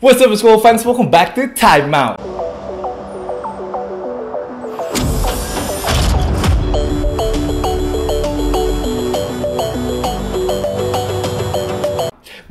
What's up, school fans? Welcome back to Out.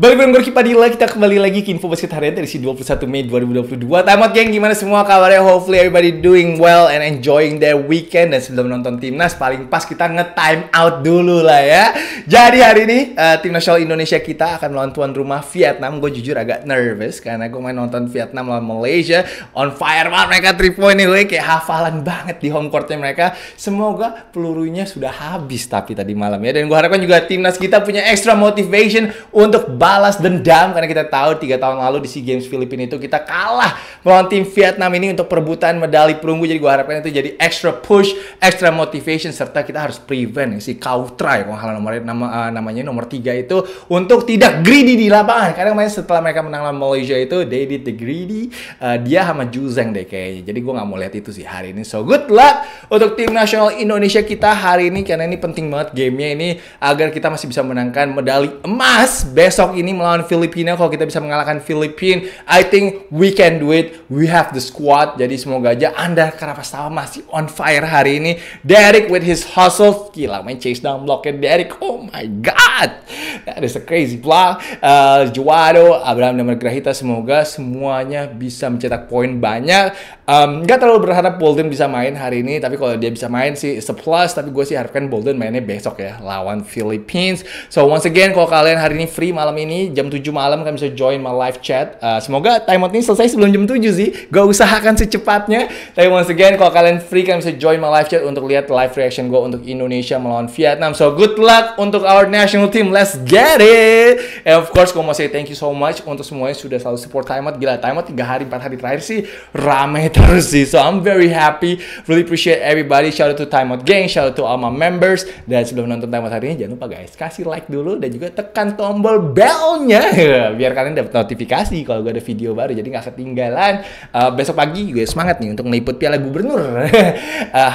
Balik bareng gue Padilla, kita kembali lagi ke info basket harian dari si 21 Mei 2022. Tamat geng, gimana semua kabarnya? Hopefully everybody doing well and enjoying their weekend. Dan sebelum nonton Timnas, paling pas kita nge-time out dulu lah ya. Jadi hari ini, uh, Tim Nasional Indonesia kita akan melawan tuan rumah Vietnam. Gue jujur agak nervous karena gue main nonton Vietnam lawan Malaysia. On fire banget mereka 3 point nih, kayak hafalan banget di home courtnya mereka. Semoga pelurunya sudah habis tapi tadi malam ya. Dan gue harapkan juga Timnas kita punya extra motivation untuk balik balas dendam karena kita tahu tiga tahun lalu di SEA Games Filipina itu kita kalah melawan tim Vietnam ini untuk perebutan medali perunggu. Jadi gue harapkan itu jadi extra push, extra motivation serta kita harus prevent si Kautra ya kalau nomor nama, uh, namanya nomor tiga itu untuk tidak greedy di lapangan. Karena kemarin setelah mereka menang lawan Malaysia itu they did the greedy uh, dia sama Juzeng deh kayaknya. Jadi gue nggak mau lihat itu sih hari ini. So good luck untuk tim nasional Indonesia kita hari ini karena ini penting banget gamenya ini agar kita masih bisa menangkan medali emas besok ini ini melawan Filipina kalau kita bisa mengalahkan Filipina I think we can do it we have the squad jadi semoga aja Anda Karapastawa masih on fire hari ini Derek with his hustle gila main chase down blocknya Derek oh my god that is a crazy block uh, Juwado Abraham dan Grahita semoga semuanya bisa mencetak poin banyak Um, terlalu berharap Bolden bisa main hari ini, tapi kalau dia bisa main sih it's a plus. Tapi gue sih harapkan Bolden mainnya besok ya, lawan Philippines. So once again, kalau kalian hari ini free malam ini, jam 7 malam kalian bisa join my live chat. Uh, semoga timeout ini selesai sebelum jam 7 sih. Gue usahakan secepatnya. Tapi once again, kalau kalian free kalian bisa join my live chat untuk lihat live reaction gue untuk Indonesia melawan Vietnam. So good luck untuk our national team. Let's get it! And of course, gue mau say thank you so much untuk semuanya sudah selalu support timeout. Gila, timeout 3 hari, 4 hari terakhir sih rame terus sih. So I'm very happy. Really appreciate everybody. Shout out to Time Out Gang, shout out to all my members. Dan sebelum nonton Time Out hari ini jangan lupa guys, kasih like dulu dan juga tekan tombol bellnya, biar kalian dapat notifikasi kalau gue ada video baru jadi nggak ketinggalan. Uh, besok pagi gue semangat nih untuk meliput Piala Gubernur. uh,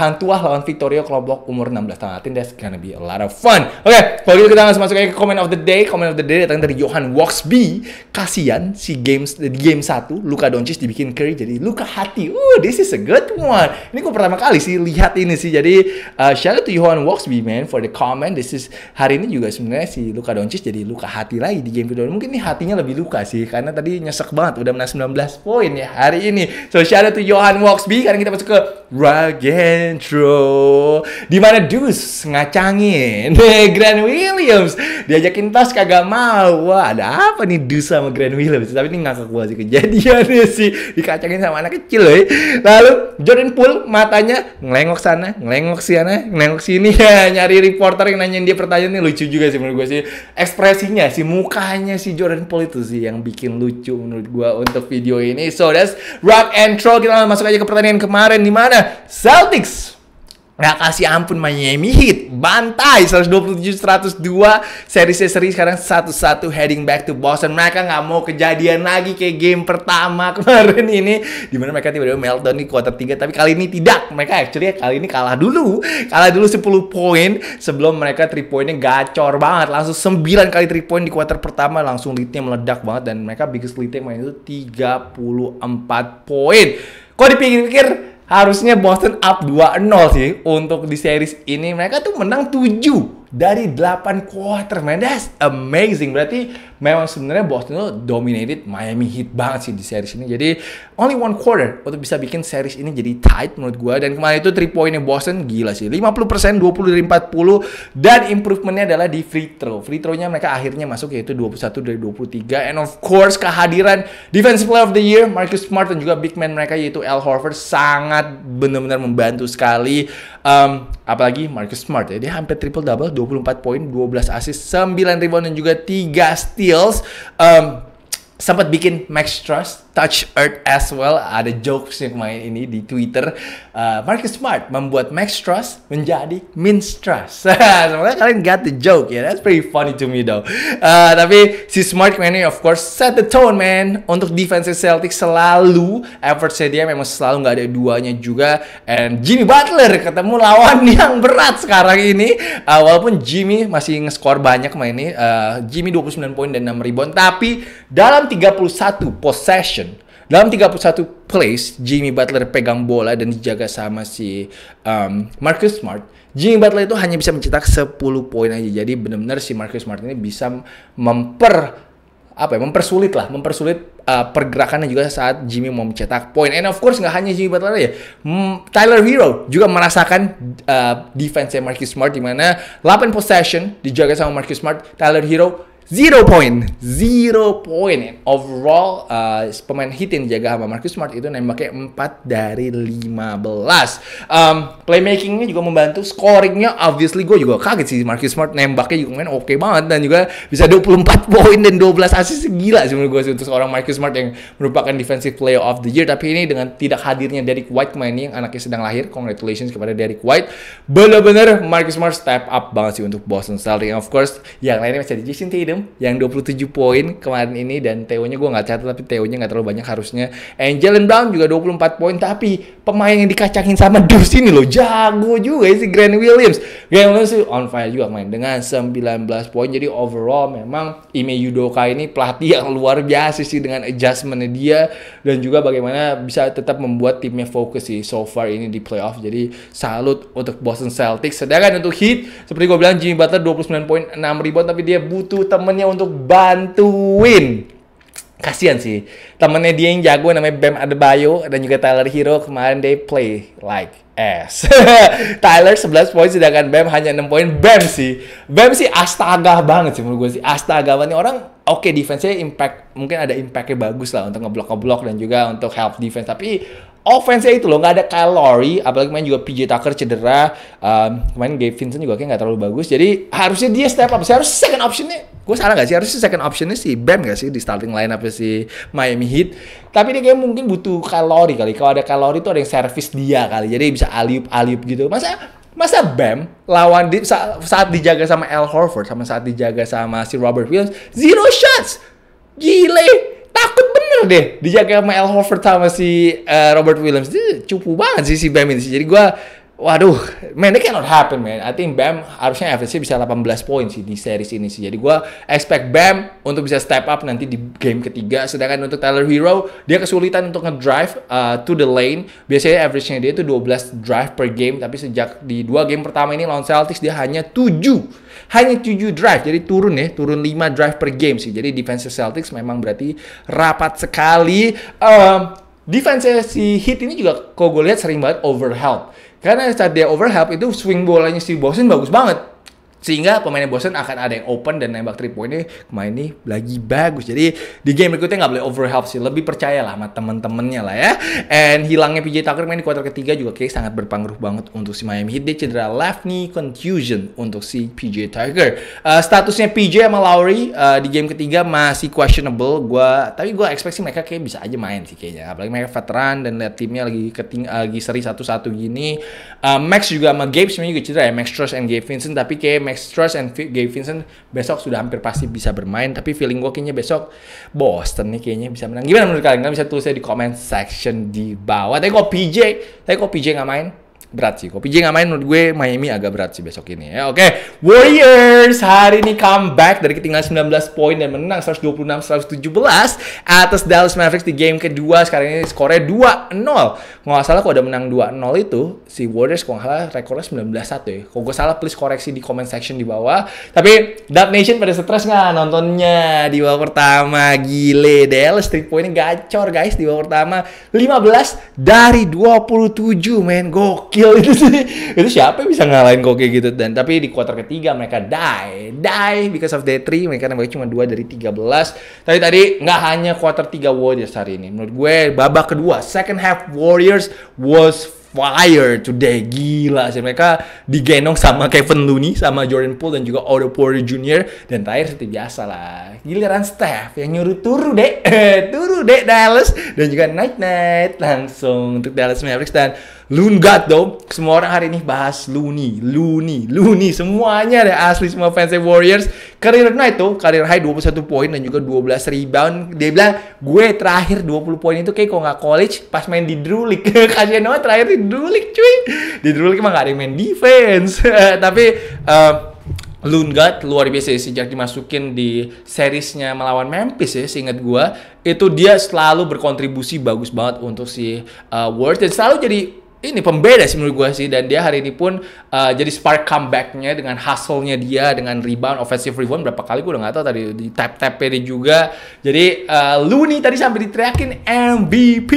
Hang lawan Victoria kelompok umur 16 tahun. Latin. that's gonna be a lot of fun. Oke, okay, kalau gitu kita langsung masuk ke comment of the day. Comment of the day datang dari Johan Woxby, Kasian si games di game 1 Luka Doncic dibikin Curry jadi luka hati Woo, this is a good one. Ini gue pertama kali sih lihat ini sih. Jadi uh, shout out to Johan Walksby man for the comment. This is hari ini juga sebenarnya si Luka Doncic jadi luka hati lagi di game kedua. Mungkin ini hatinya lebih luka sih karena tadi nyesek banget udah menang 19 poin ya hari ini. So shout out to Johan Walksby. Sekarang kita masuk ke Ragentro. Di mana Dus ngacangin Grand Williams. Diajakin tas kagak mau. Wah, ada apa nih Dus sama Grand Williams? Tapi ini ngakak gue sih kejadiannya sih. Dikacangin sama anak kecil loh eh. Lalu Jordan Poole matanya ngelengok sana, ngelengok sana, ngelengok sini ya nyari reporter yang nanyain dia pertanyaan ini lucu juga sih menurut gue sih. Ekspresinya sih mukanya si Jordan Poole itu sih yang bikin lucu menurut gue untuk video ini. So that's rock and roll kita langsung masuk aja ke pertandingan kemarin di mana Celtics nggak kasih ampun Miami Heat bantai 127-102 seri seri sekarang satu-satu heading back to Boston mereka nggak mau kejadian lagi kayak game pertama kemarin ini dimana mereka tiba-tiba meltdown di kuarter 3 tapi kali ini tidak mereka actually ya kali ini kalah dulu kalah dulu 10 poin sebelum mereka 3 poinnya gacor banget langsung 9 kali 3 poin di kuarter pertama langsung leadnya meledak banget dan mereka biggest leadnya main itu 34 poin kok dipikir-pikir harusnya Boston up 2-0 sih untuk di series ini mereka tuh menang 7 dari 8 quarter man that's amazing berarti memang sebenarnya Boston itu dominated Miami Heat banget sih di series ini jadi only one quarter untuk bisa bikin series ini jadi tight menurut gue dan kemarin itu 3 poinnya Boston gila sih 50% 20 dari 40 dan improvementnya adalah di free throw free thrownya mereka akhirnya masuk yaitu 21 dari 23 and of course kehadiran defensive player of the year Marcus Smart dan juga big man mereka yaitu Al Horford sangat benar-benar membantu sekali um, apalagi Marcus Smart ya dia hampir triple double 24 poin, 12 assist, 9 rebound dan juga 3 steals. Um, sempat bikin Max Trust, Touch Earth as well. Ada jokes yang main ini di Twitter. Uh, Marcus Smart membuat Max Trust menjadi Mince Trust. Sebenarnya kalian got the joke ya. Yeah? That's pretty funny to me though. Uh, tapi si Smart kemarin ini of course set the tone man. Untuk defense Celtics selalu effort dia memang selalu nggak ada duanya juga. And Jimmy Butler ketemu lawan yang berat sekarang ini. Uh, walaupun Jimmy masih nge-score banyak main ini. Uh, Jimmy 29 poin dan 6 rebound. Tapi dalam 31 possession, dalam 31 place Jimmy Butler pegang bola dan dijaga sama si um, Marcus Smart. Jimmy Butler itu hanya bisa mencetak 10 poin aja. Jadi benar-benar si Marcus Smart ini bisa memper apa ya mempersulit lah mempersulit uh, pergerakannya juga saat Jimmy mau mencetak poin and of course nggak hanya Jimmy Butler ya mm, Tyler Hero juga merasakan uh, defense Marcus Smart di mana 8 possession dijaga sama Marcus Smart Tyler Hero Zero point, zero point. Overall, uh, pemain hit yang dijaga sama Marcus Smart itu nembaknya 4 dari 15. Um, playmakingnya juga membantu, scoringnya obviously gue juga kaget sih Marcus Smart nembaknya juga main oke okay banget dan juga bisa 24 poin dan 12 assist gila sih menurut gue sih untuk seorang Marcus Smart yang merupakan defensive player of the year tapi ini dengan tidak hadirnya Derek White kemarin ini yang anaknya sedang lahir congratulations kepada Derek White bener-bener Marcus Smart step up banget sih untuk Boston Celtics of course yang lainnya masih ada Jason Tatum yang 27 poin kemarin ini dan TO-nya gue nggak catat tapi TO-nya nggak terlalu banyak harusnya. Angel and Brown juga 24 poin tapi pemain yang dikacangin sama Dus ini loh jago juga ya si Grant Williams Grant Williams sih on fire juga main dengan 19 poin jadi overall memang Ime Yudoka ini pelatih yang luar biasa sih dengan adjustmentnya dia dan juga bagaimana bisa tetap membuat timnya fokus sih so far ini di playoff jadi salut untuk Boston Celtics sedangkan untuk Heat seperti gue bilang Jimmy Butler 29 poin 6 rebound tapi dia butuh temennya untuk bantuin kasihan sih temennya dia yang jago namanya Bam Adebayo dan juga Tyler Hero kemarin they play like ass Tyler 11 poin sedangkan Bam hanya 6 poin Bam sih Bam sih astaga banget sih menurut gue sih astaga banget orang oke okay, defense-nya impact mungkin ada impact-nya bagus lah untuk ngeblok-ngeblok dan juga untuk help defense tapi offense-nya itu loh nggak ada Kyle Lowry apalagi main juga PJ Tucker cedera um, kemarin Gabe Vincent juga kayak nggak terlalu bagus jadi harusnya dia step up sih harus second option-nya Gue salah gak sih? Harusnya second optionnya si Bam gak sih di starting line apa si Miami Heat. Tapi dia kayak mungkin butuh kalori kali. Kalau ada kalori tuh ada yang servis dia kali. Jadi bisa aliup-aliup gitu. Masa masa Bam lawan di, saat, dijaga sama Al Horford sama saat dijaga sama si Robert Williams zero shots gile takut bener deh dijaga sama Al Horford sama si uh, Robert Williams dia cupu banget sih si Bam ini jadi gue Waduh, man, it cannot happen, man. I think Bam harusnya average bisa 18 poin sih di series ini sih. Jadi gue expect Bam untuk bisa step up nanti di game ketiga. Sedangkan untuk Tyler Hero, dia kesulitan untuk ngedrive uh, to the lane. Biasanya average-nya dia itu 12 drive per game. Tapi sejak di dua game pertama ini lawan Celtics, dia hanya 7 hanya 7 drive jadi turun ya turun 5 drive per game sih jadi defense Celtics memang berarti rapat sekali um, defense si Heat ini juga kalau gue lihat sering banget overhelp karena saat dia overhelp itu swing bolanya si bosin bagus banget sehingga pemainnya bosen akan ada yang open dan nembak 3 ini pemain ini lagi bagus jadi di game berikutnya nggak boleh overhelp sih lebih percaya lah sama temen-temennya lah ya and hilangnya PJ Tucker main di kuarter ketiga juga kayak sangat berpengaruh banget untuk si Miami Heat dia cedera left knee contusion untuk si PJ Tucker uh, statusnya PJ sama Lowry uh, di game ketiga masih questionable gua tapi gua expect mereka kayak bisa aja main sih kayaknya apalagi mereka veteran dan lihat timnya lagi keting eh, lagi seri satu-satu gini uh, Max juga sama Gabe sebenarnya juga cedera ya Max Trust and Gabe Vincent tapi kayak Max Truss and Gabe Vincent besok sudah hampir pasti bisa bermain. Tapi feeling gue kayaknya besok Boston nih kayaknya bisa menang. Gimana menurut kalian? Kalian bisa tulis di comment section di bawah. Tapi kok PJ, tapi kok PJ nggak main? berat sih. Kopi J nggak main menurut gue Miami agak berat sih besok ini. Ya, oke. Okay. Warriors hari ini comeback dari ketinggalan 19 poin dan menang 126-117 atas Dallas Mavericks di game kedua. Sekarang ini skornya 2-0. Kalau nggak salah kalau udah menang 2-0 itu si Warriors kalau nggak salah rekornya 19-1 ya. Kalau gue salah please koreksi di comment section di bawah. Tapi Dark Nation pada stres nggak nontonnya di babak pertama. Gile Dallas 3 poinnya gacor guys di babak pertama. 15 dari 27 men gokil kecil itu sih. Itu siapa bisa ngalahin koki gitu dan tapi di kuarter ketiga mereka die, die because of day 3 mereka nambah cuma dua dari 13. Tapi tadi nggak hanya kuarter 3 Warriors hari ini. Menurut gue babak kedua second half Warriors was fire today gila sih mereka digendong sama Kevin Looney sama Jordan Poole dan juga Otto Porter Jr dan terakhir seperti biasa lah giliran Steph yang nyuruh turu deh turu deh Dallas dan juga night night langsung untuk Dallas Mavericks dan Lungat dong. Semua orang hari ini bahas Luni, Luni, Luni. Semuanya ada asli semua fans Warriors. Career night tuh, career high 21 poin dan juga 12 rebound. Dia bilang, gue terakhir 20 poin itu kayak kok nggak college pas main di Drew League. Kasian banget terakhir di Drew League cuy. Di Drew League emang gak ada main defense. Tapi... Uh, eh, Lungard luar biasa ya, sejak dimasukin di seriesnya melawan Memphis ya seingat gue itu dia selalu berkontribusi bagus banget untuk si uh, Warriors dan selalu jadi ini pembeda sih menurut gue sih dan dia hari ini pun uh, jadi spark comebacknya dengan hustle-nya dia dengan rebound offensive rebound berapa kali gue udah gak tau tadi di tap tap dia juga jadi uh, Looney tadi sampai diteriakin MVP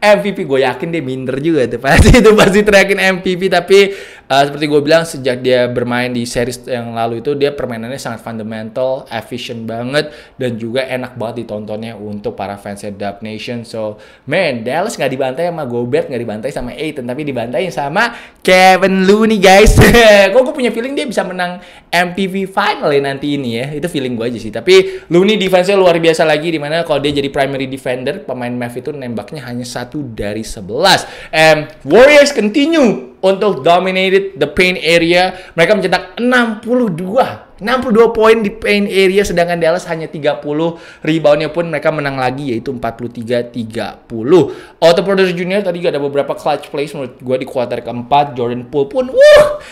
MVP gue yakin dia minder juga tuh pasti itu pasti teriakin MVP tapi uh, seperti gue bilang sejak dia bermain di series yang lalu itu dia permainannya sangat fundamental, efficient banget dan juga enak banget ditontonnya untuk para fansnya Dub Nation. So man, Dallas nggak dibantai sama Gobert, nggak dibantai sama Aiton, tapi dibantai sama Kevin Looney guys. gue punya feeling dia bisa menang MPV final ya nanti ini ya. Itu feeling gue aja sih. Tapi Looney defense-nya luar biasa lagi dimana kalau dia jadi primary defender pemain Mavs itu nembaknya hanya satu dari sebelas. And Warriors continue untuk dominated the paint area. Mereka mencetak 62 62 poin di paint area sedangkan Dallas hanya 30 reboundnya pun mereka menang lagi yaitu 43-30 Auto Porter Junior tadi ada beberapa clutch plays menurut gue di quarter keempat Jordan Poole pun wuh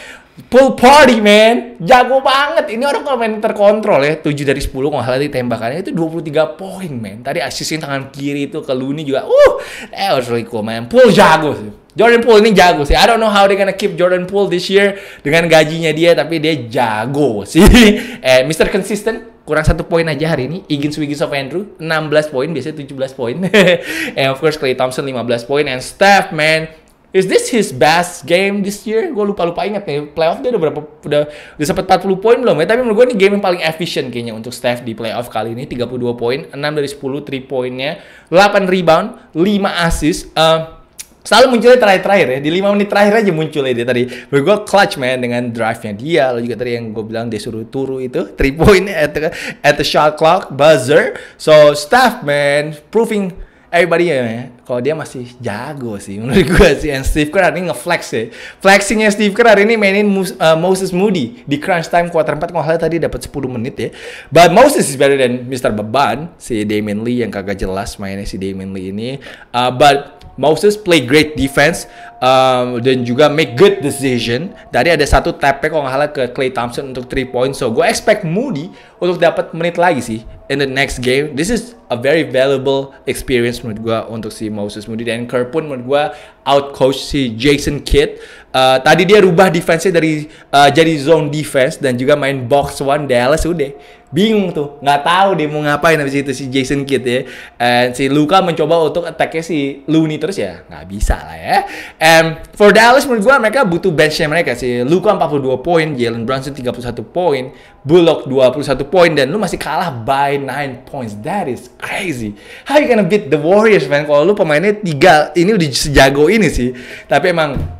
Pool party man Jago banget Ini orang kalau main terkontrol ya 7 dari 10 Kalau salah tembakannya itu 23 poin man Tadi asisin tangan kiri itu ke Luni juga Uh That was really cool man Pool jago sih Jordan Poole ini jago sih. I don't know how they gonna keep Jordan Poole this year dengan gajinya dia, tapi dia jago sih. eh, Mr. Consistent, kurang satu poin aja hari ini. Igin Wiggins of Andrew 16 poin, biasanya 17 poin. and of course Clay Thompson 15 poin and Steph man Is this his best game this year? Gue lupa-lupa ingat nih, playoff dia udah berapa, udah, udah sempat 40 poin belum ya? Tapi menurut gue ini game yang paling efisien kayaknya untuk Steph di playoff kali ini. 32 poin, 6 dari 10 3 poinnya, 8 rebound, 5 assist. Uh, selalu munculnya terakhir-terakhir ya di lima menit terakhir aja munculnya dia tadi menurut gue clutch man dengan drive-nya dia lalu juga tadi yang gue bilang dia suruh turu itu 3 point at the, at the shot clock buzzer so staff man proving everybody ya kalau dia masih jago sih menurut gue sih and Steve Kerr hari ini ngeflex ya flexingnya Steve Kerr hari ini mainin Mus uh, Moses Moody di crunch time tempat 4 kalau tadi dapat 10 menit ya but Moses is better than Mr. Beban si Damian Lee yang kagak jelas mainnya si Damian Lee ini uh, but Moses play great defense um, dan juga make good decision. Tadi ada satu tapnya kalau nggak ke Clay Thompson untuk 3 point. So gue expect Moody untuk dapat menit lagi sih in the next game. This is a very valuable experience menurut gue untuk si Moses Moody dan Kerr pun menurut gue out coach si Jason Kidd. Uh, tadi dia rubah defense dari uh, jadi zone defense dan juga main box one Dallas udah bingung tuh nggak tahu dia mau ngapain habis itu si Jason Kidd ya and eh, si Luka mencoba untuk attacknya si Looney terus ya nggak bisa lah ya and for Dallas menurut gue mereka butuh benchnya mereka si Luka 42 poin Jalen Brunson 31 poin Bullock 21 poin dan lu masih kalah by 9 points that is crazy how you gonna beat the Warriors man kalau lu pemainnya tiga ini udah sejago ini sih tapi emang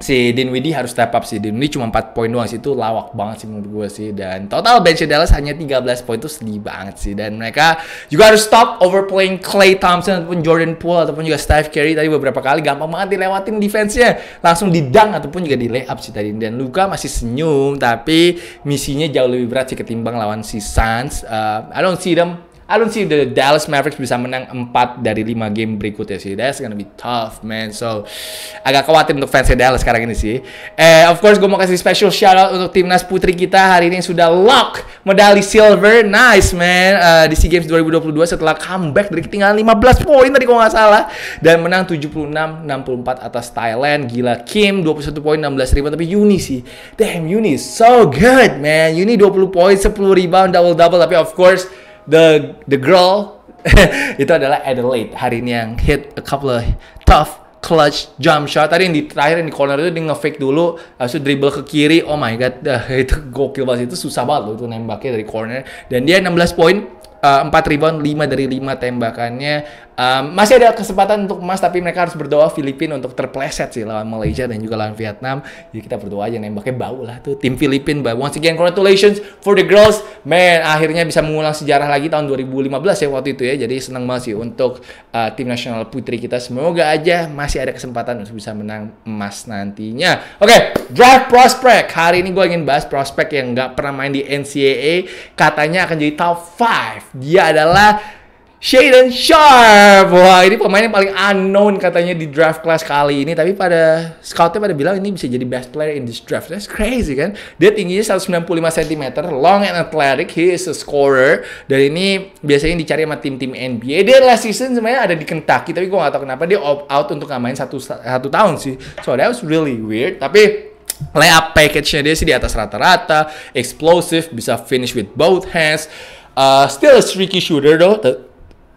si Dinwiddie harus step up sih. Dinwiddie cuma 4 poin doang sih. Itu lawak banget sih menurut gue sih. Dan total bench Dallas hanya 13 poin. Itu sedih banget sih. Dan mereka juga harus stop overplaying Clay Thompson ataupun Jordan Poole ataupun juga Steph Curry tadi beberapa kali gampang banget dilewatin defense-nya. Langsung di didang ataupun juga di up sih tadi. Dan Luka masih senyum tapi misinya jauh lebih berat sih ketimbang lawan si Suns. Uh, I don't see them I don't see the Dallas Mavericks bisa menang 4 dari 5 game berikutnya sih. That's gonna be tough, man. So, agak khawatir untuk fansnya Dallas sekarang ini sih. Eh, of course, gue mau kasih special shout out untuk timnas putri kita hari ini yang sudah lock medali silver. Nice, man. Uh, di SEA Games 2022 setelah comeback dari ketinggalan 15 poin tadi kalau nggak salah. Dan menang 76-64 atas Thailand. Gila, Kim 21 poin, 16 ribuan. Tapi Yuni sih. Damn, Yuni so good, man. Yuni 20 poin, 10 rebound, double-double. Tapi of course, the the girl itu adalah Adelaide hari ini yang hit a couple of tough clutch jump shot tadi yang di terakhir yang di corner itu dia ngefake dulu habis dribble ke kiri oh my god uh, itu gokil banget itu susah banget loh itu nembaknya dari corner dan dia 16 poin uh, eh, 4 rebound, 5 dari 5 tembakannya. Um, masih ada kesempatan untuk emas, tapi mereka harus berdoa Filipina untuk terpleset sih lawan Malaysia dan juga lawan Vietnam. Jadi kita berdoa aja nembaknya bau lah tuh tim Filipina. Once again, congratulations for the girls. Man, akhirnya bisa mengulang sejarah lagi tahun 2015 ya waktu itu ya. Jadi senang banget sih untuk uh, tim nasional putri kita. Semoga aja masih ada kesempatan untuk bisa menang emas nantinya. Oke, okay, draft prospect. Hari ini gue ingin bahas prospect yang nggak pernah main di NCAA. Katanya akan jadi top 5 dia adalah Shaden Sharp. Wah, ini pemain yang paling unknown katanya di draft class kali ini. Tapi pada scoutnya pada bilang ini bisa jadi best player in this draft. That's crazy kan? Dia tingginya 195 cm, long and athletic. He is a scorer. Dan ini biasanya dicari sama tim-tim NBA. Dia last season sebenarnya ada di Kentucky, tapi gue gak tau kenapa dia opt out untuk nggak main satu satu tahun sih. So that was really weird. Tapi layup package-nya dia sih di atas rata-rata, explosive, bisa finish with both hands. Uh, still a streaky shooter though,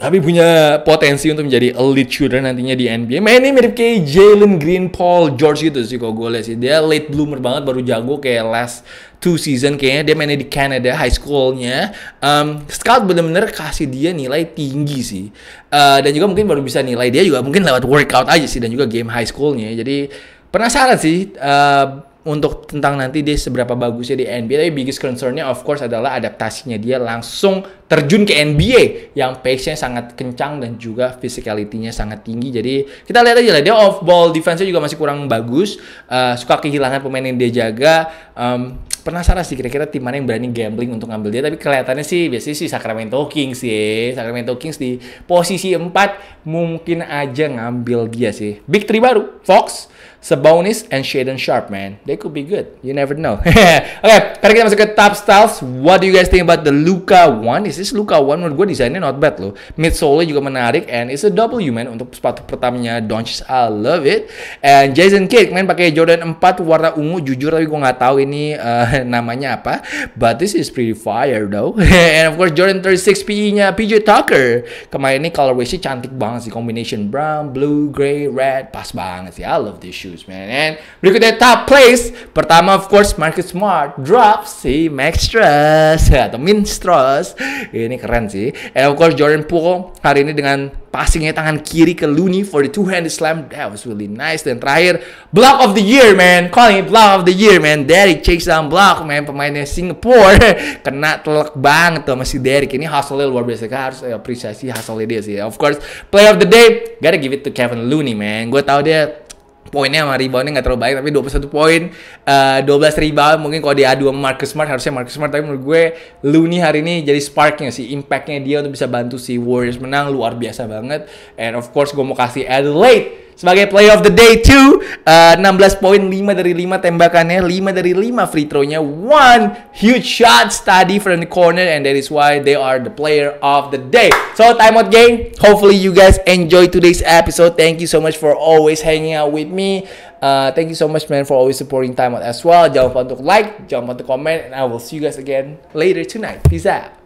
tapi punya potensi untuk menjadi elite shooter nantinya di NBA. Mainnya mirip kayak Jalen Green, Paul George gitu sih kalau gue lihat sih. Dia late bloomer banget, baru jago kayak last two season kayaknya. Dia mainnya di Canada, high schoolnya. Um, scout bener-bener kasih dia nilai tinggi sih. Uh, dan juga mungkin baru bisa nilai dia juga mungkin lewat workout aja sih. Dan juga game high schoolnya. Jadi penasaran sih. Uh, untuk tentang nanti dia seberapa bagusnya di NBA. Tapi biggest concernnya of course adalah adaptasinya dia langsung terjun ke NBA yang pace-nya sangat kencang dan juga physicality-nya sangat tinggi. Jadi kita lihat aja lah dia off ball defense-nya juga masih kurang bagus. Uh, suka kehilangan pemain yang dia jaga. Um, penasaran sih kira-kira tim mana yang berani gambling untuk ngambil dia tapi kelihatannya sih biasanya sih Sacramento Kings sih Sacramento Kings di posisi 4 mungkin aja ngambil dia sih Big Three baru Fox Sabonis and Shaden Sharp, man. They could be good. You never know. okay, sekarang kita masuk ke top styles. What do you guys think about the Luka one? Is this Luka one? Menurut gue desainnya not bad loh. Midsole juga menarik and it's a W, man. Untuk sepatu pertamanya Doncic, I love it. And Jason Kidd, main pakai Jordan 4 warna ungu. Jujur tapi gue nggak tahu ini uh, namanya apa. But this is pretty fire though. and of course Jordan 36 PE-nya PJ Tucker. Kemarin ini colorway sih cantik banget sih. Combination brown, blue, gray, red. Pas banget sih. I love this shoe serius man And berikutnya top place pertama of course market smart drop si Max Truss atau Minstrus ini keren sih and of course Jordan Poole hari ini dengan passingnya tangan kiri ke Looney for the two handed slam that was really nice dan terakhir block of the year man calling it block of the year man Derek chase down block man pemainnya Singapore kena telak banget tuh masih Derek ini hustle luar biasa Kita harus eh, apresiasi hustle dia sih of course play of the day gotta give it to Kevin Looney man gue tau dia poinnya sama reboundnya nggak terlalu baik tapi 21 poin uh, eh, 12 rebound mungkin kalau dia diadu sama Marcus Smart harusnya Marcus Smart tapi menurut gue Looney hari ini jadi sparknya sih impactnya dia untuk bisa bantu si Warriors menang luar biasa banget and of course gue mau kasih Adelaide sebagai play of the day 2 uh, 16 poin 5 dari 5 tembakannya 5 dari 5 free throw-nya one huge shot study from the corner and that is why they are the player of the day so time out game hopefully you guys enjoy today's episode thank you so much for always hanging out with me uh, thank you so much man for always supporting time out as well jangan lupa untuk like jangan lupa untuk comment and I will see you guys again later tonight peace out